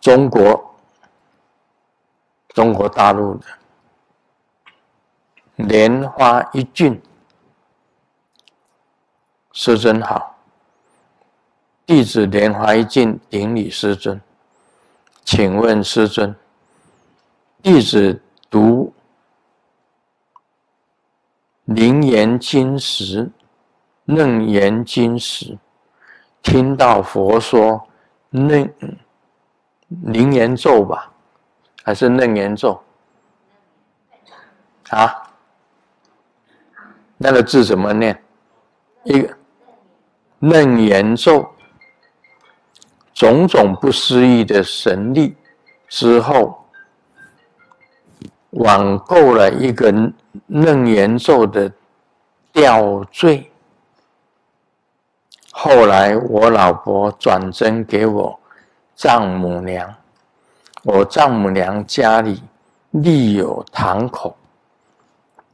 中国，中国大陆的莲花一郡，师尊好，弟子莲花一俊顶礼师尊，请问师尊，弟子读《灵言经》时，《楞严经》时。听到佛说《楞》。灵岩咒吧，还是楞严咒啊？那个字怎么念？一个楞严咒，种种不思议的神力之后，网购了一个楞严咒的吊坠。后来我老婆转赠给我。丈母娘，我丈母娘家里立有堂口，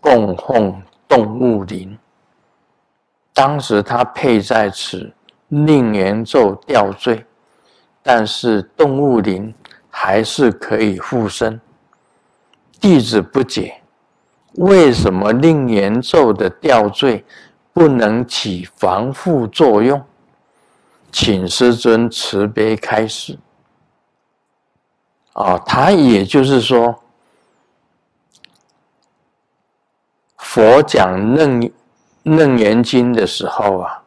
供奉动物灵。当时他佩在此令元咒吊坠，但是动物灵还是可以附身。弟子不解，为什么令元咒的吊坠不能起防护作用？请师尊慈悲开示。啊，他也就是说，佛讲《楞楞严经》的时候啊，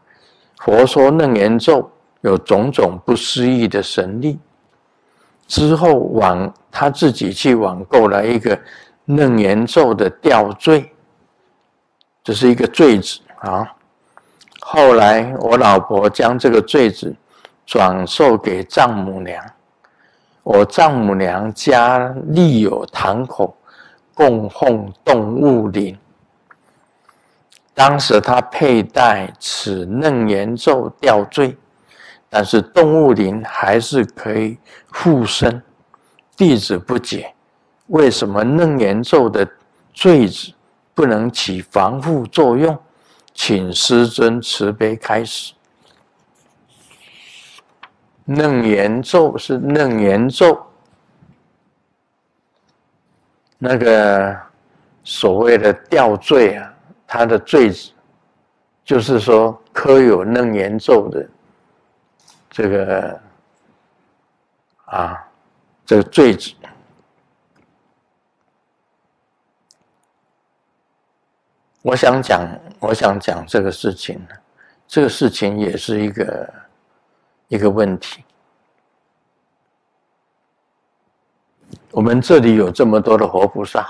佛说《楞严咒》有种种不思议的神力，之后往他自己去网购了一个《楞严咒》的吊坠，这是一个坠子啊。后来，我老婆将这个坠子转售给丈母娘。我丈母娘家立有堂口，供奉动物灵。当时她佩戴此楞严咒吊坠，但是动物灵还是可以附身。弟子不解，为什么楞严咒的坠子不能起防护作用？请师尊慈悲，开始。楞严咒是楞严咒，那个所谓的吊坠啊，它的坠子就是说刻有楞严咒的这个啊，这个坠子。我想讲，我想讲这个事情。这个事情也是一个一个问题。我们这里有这么多的活菩萨，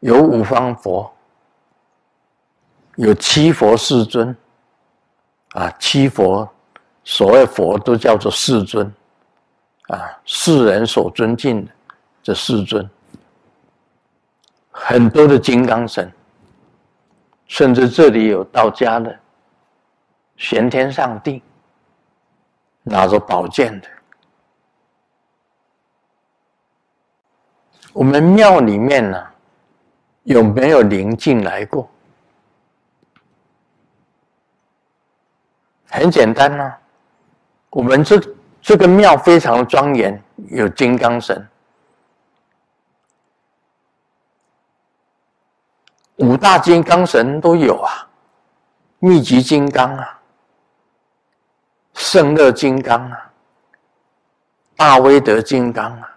有五方佛，有七佛世尊，啊，七佛，所谓佛都叫做世尊，啊，世人所尊敬的这世尊。很多的金刚神，甚至这里有道家的玄天上帝拿着宝剑的。我们庙里面呢，有没有灵进来过？很简单啊，我们这这个庙非常庄严，有金刚神。五大金刚神都有啊，密集金刚啊，圣乐金刚啊，大威德金刚啊，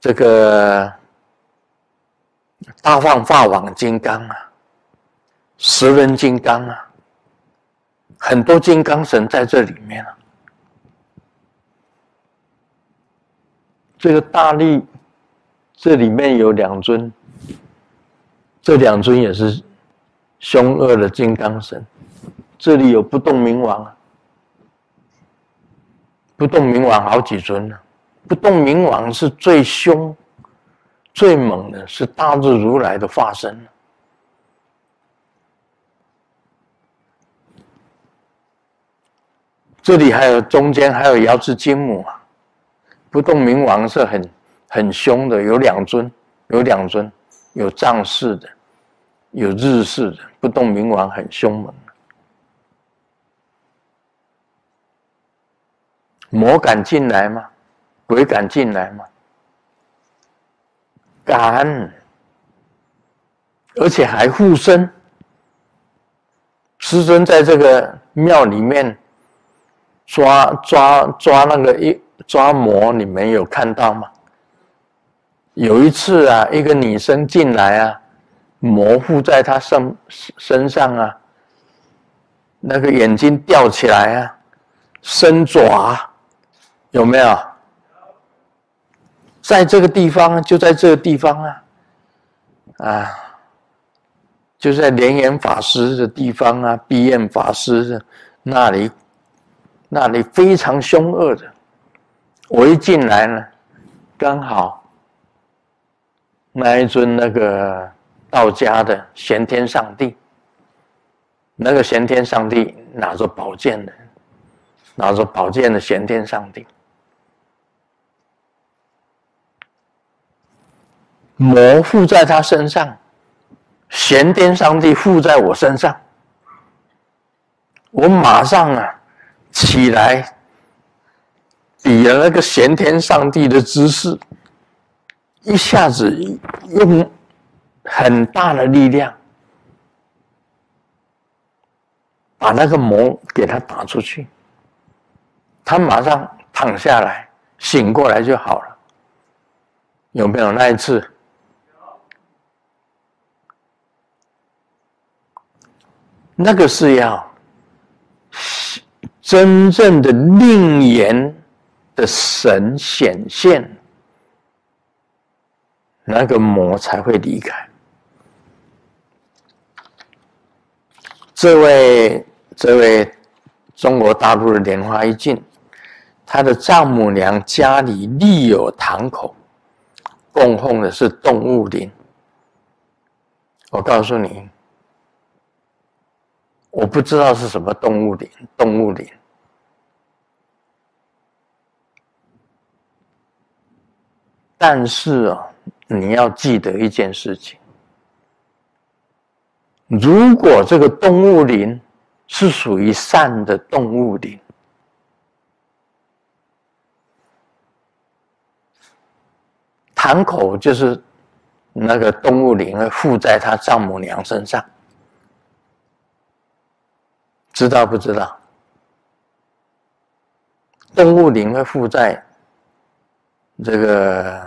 这个大放发网金刚啊，时轮金刚啊，很多金刚神在这里面啊。这个大力，这里面有两尊。这两尊也是凶恶的金刚神，这里有不动明王啊，不动明王好几尊呢。不动明王是最凶、最猛的，是大日如来的化身。这里还有中间还有瑶池金母啊，不动明王是很很凶的，有两尊，有两尊有藏式的。有日式的不动明王很凶猛，魔敢进来吗？鬼敢进来吗？敢，而且还附身。师尊在这个庙里面抓抓抓那个一抓魔，你们有看到吗？有一次啊，一个女生进来啊。模糊在他身身上啊，那个眼睛吊起来啊，伸爪，有没有？在这个地方，就在这个地方啊，啊，就在莲岩法师的地方啊，碧眼法师的那里，那里非常凶恶的。我一进来呢，刚好那一尊那个。道家的玄天上帝，那个玄天上帝拿着宝剑的，拿着宝剑的玄天上帝，魔附在他身上，玄天上帝附在我身上，我马上啊起来，比那个玄天上帝的姿势，一下子用。很大的力量，把那个魔给他打出去，他马上躺下来，醒过来就好了。有没有那一次？那个是要真正的令言的神显现，那个魔才会离开。这位这位中国大陆的莲花一境，他的丈母娘家里立有堂口，供奉的是动物灵。我告诉你，我不知道是什么动物灵，动物灵。但是啊，你要记得一件事情。如果这个动物灵是属于善的动物灵，堂口就是那个动物灵会附在他丈母娘身上，知道不知道？动物灵会附在这个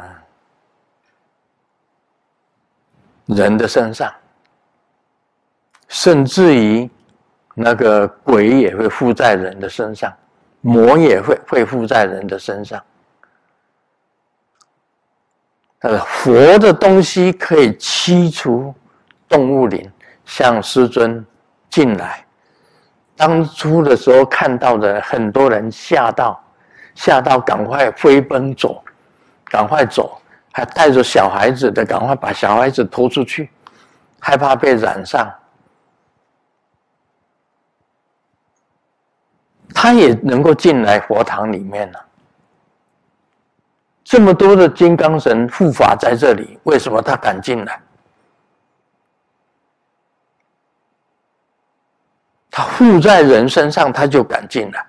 人的身上。甚至于，那个鬼也会附在人的身上，魔也会会附在人的身上。呃，佛的东西可以驱除动物灵，向师尊进来。当初的时候看到的很多人吓到，吓到赶快飞奔走，赶快走，还带着小孩子的赶快把小孩子拖出去，害怕被染上。他也能够进来佛堂里面呢。这么多的金刚神护法在这里，为什么他敢进来？他护在人身上，他就敢进来。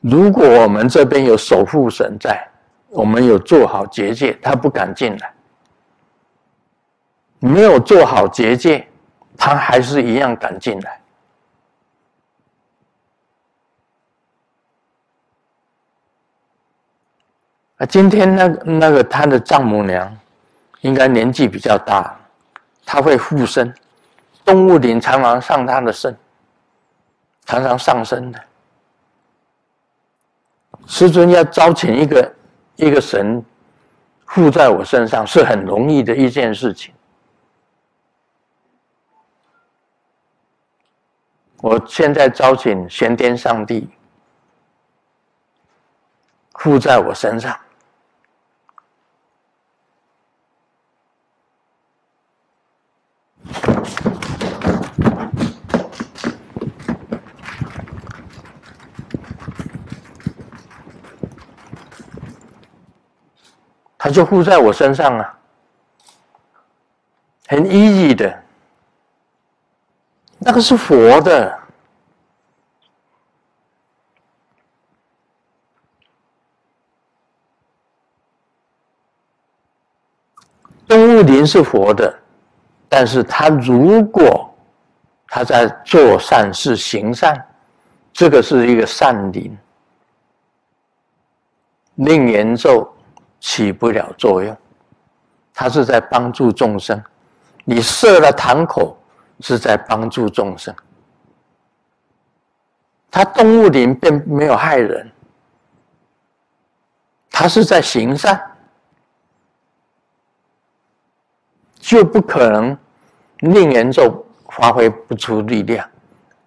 如果我们这边有守护神在，我们有做好结界，他不敢进来。没有做好结界，他还是一样敢进来。啊，今天那那个他的丈母娘，应该年纪比较大，他会附身，动物顶常常上他的身，常常上身的。师尊要招请一个一个神附在我身上，是很容易的一件事情。我现在招请先天上帝附在我身上，他就附在我身上了，很 easy 的。那个是佛的，动物灵是佛的，但是他如果他在做善事行善，这个是一个善灵，令言咒起不了作用，他是在帮助众生，你设了堂口。是在帮助众生，他动物灵并没有害人，他是在行善，就不可能令人众发挥不出力量，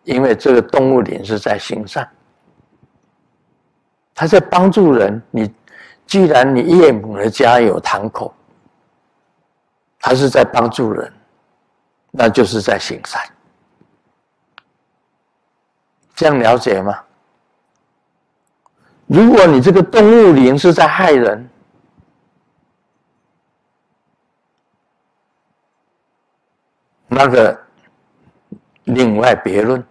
因为这个动物灵是在行善，他在帮助人。你既然你夜母的家有堂口，他是在帮助人。那就是在行善，这样了解吗？如果你这个动物灵是在害人，那个另外别论，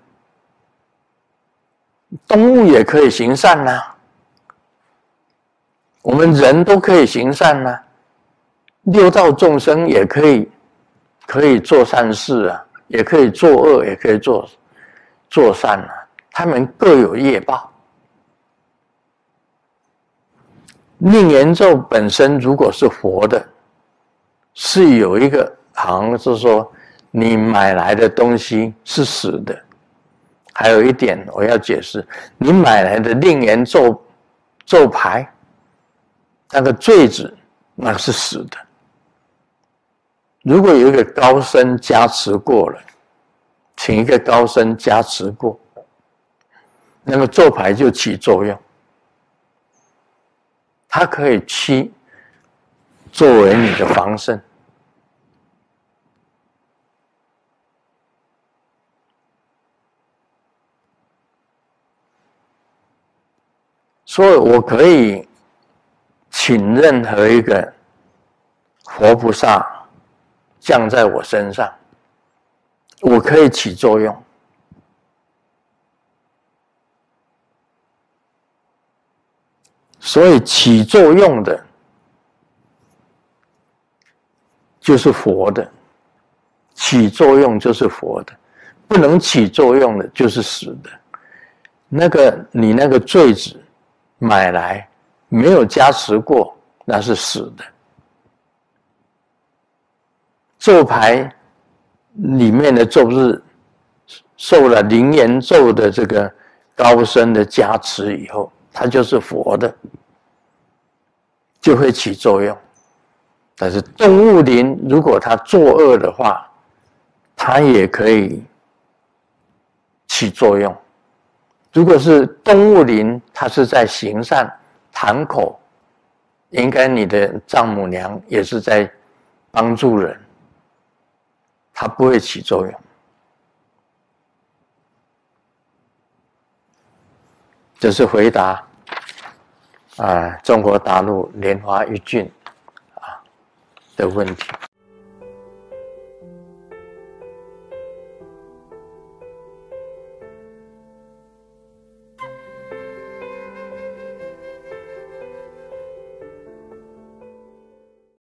动物也可以行善呢，我们人都可以行善呢，六道众生也可以。可以做善事啊，也可以作恶，也可以做做善啊。他们各有业报。念言咒本身如果是活的，是有一个，好像是说你买来的东西是死的。还有一点我要解释，你买来的念言咒咒牌，那个坠子那是死的。如果有一个高僧加持过了，请一个高僧加持过，那个做牌就起作用，它可以起作为你的防身。所以，我可以请任何一个活菩萨。降在我身上，我可以起作用。所以起作用的，就是佛的；起作用就是佛的，不能起作用的就是死的。那个你那个坠子买来没有加持过，那是死的。咒牌里面的咒是受了灵言咒的这个高深的加持以后，它就是佛的，就会起作用。但是动物灵，如果它作恶的话，它也可以起作用。如果是动物灵，它是在行善，谈口，应该你的丈母娘也是在帮助人。它不会起作用。这是回答啊，中国大陆莲花一俊啊的问题。